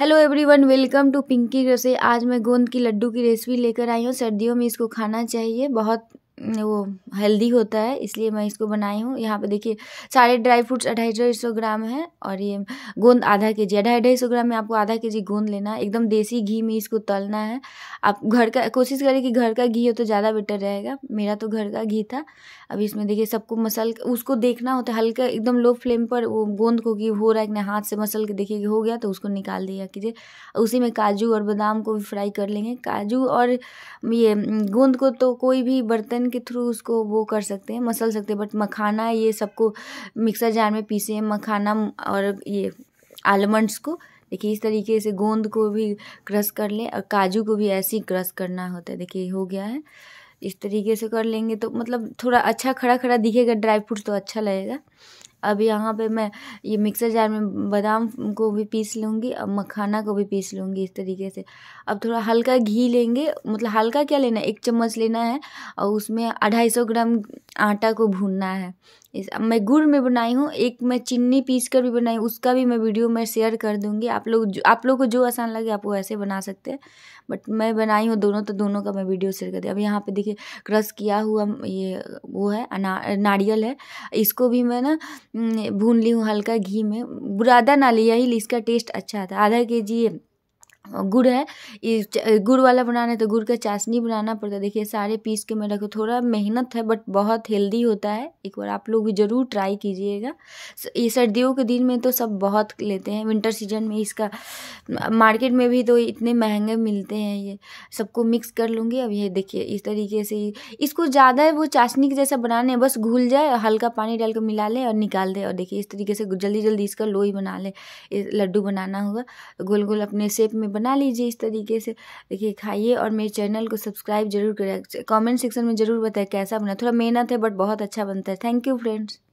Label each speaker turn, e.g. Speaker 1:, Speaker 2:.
Speaker 1: hello everyone welcome to Pinky Rasoi आज मैं गोंद की लड्डू की रेसिपी लेकर आई हूँ सर्दियों में इसको खाना चाहिए बहुत वो हेल्दी होता है इसलिए मैं इसको बनाई हूँ यहाँ पे देखिए सारे ड्राई फ्रूट्स अढ़ाई ढाई सौ ग्राम है और ये गोंद आधा के जी अढ़ाई ढाई सौ ग्राम में आपको आधा के जी गोंद लेना है एकदम देसी घी में इसको तलना है आप घर का कोशिश करें कि घर का घी हो तो ज़्यादा बेटर रहेगा मेरा तो घर का घी था अभी इसमें देखिए सबको मसल उसको देखना होता है हल्का एकदम लो फ्लेम पर वो गोंद को कि हो रहा है कि हाथ से मसल के देखिए हो गया तो उसको निकाल दिया कीजिए उसी में काजू और बादाम को भी फ्राई कर लेंगे काजू और ये गोंद को तो कोई भी बर्तन के थ्रू उसको वो कर सकते हैं मसल सकते हैं बट मखाना ये सबको मिक्सर जार में पीसे हैं मखाना और ये आलमंड्स को देखिए इस तरीके से गोंद को भी क्रश कर लें और काजू को भी ऐसे ही क्रश करना होता है देखिए हो गया है इस तरीके से कर लेंगे तो मतलब थोड़ा अच्छा खड़ा खड़ा दिखेगा ड्राई फ्रूट तो अच्छा लगेगा अब यहाँ पे मैं ये मिक्सर जार में बादाम को भी पीस लूँगी अब मखाना को भी पीस लूँगी इस तरीके से अब थोड़ा हल्का घी लेंगे मतलब हल्का क्या लेना है एक चम्मच लेना है और उसमें अढ़ाई सौ ग्राम आटा को भूनना है इस अब मैं गुड़ में बनाई हूँ एक मैं चीनी पीस कर भी बनाई उसका भी मैं वीडियो में शेयर कर दूँगी आप लोग आप लोग को जो आसान लगे आप वो ऐसे बना सकते हैं बट मैं बनाई हूँ दोनों तो दोनों का मैं वीडियो शेयर कर दी अब यहाँ पे देखिए क्रश किया हुआ ये वो है नारियल है इसको भी मैं ना भून ली हूँ हल्का घी में बुरादा ना लिया ही इसका टेस्ट अच्छा था आधा के जी गुड़ है ये गुड़ वाला बनाना है तो गुड़ का चाशनी बनाना पड़ता है देखिए सारे पीस के मैं रखो थोड़ा मेहनत है बट बहुत हेल्दी होता है एक बार आप लोग भी ज़रूर ट्राई कीजिएगा ये सर्दियों के दिन में तो सब बहुत लेते हैं विंटर सीजन में इसका मार्केट में भी तो इतने महंगे मिलते हैं ये सबको मिक्स कर लूँगी अब ये देखिए इस तरीके से इसको ज़्यादा वो चाशनी के जैसा बनाने बस घुल जाए हल्का पानी डाल कर मिला लें और निकाल दें और देखिए इस तरीके से जल्दी जल्दी इसका लोई बना ले लड्डू बनाना होगा गोल गोल अपने सेप में में बना लीजिए इस तरीके से देखिए खाइए और मेरे चैनल को सब्सक्राइब जरूर करें कमेंट सेक्शन में ज़रूर बताएं कैसा बना थोड़ा मेहनत है बट बहुत अच्छा बनता है थैंक यू फ्रेंड्स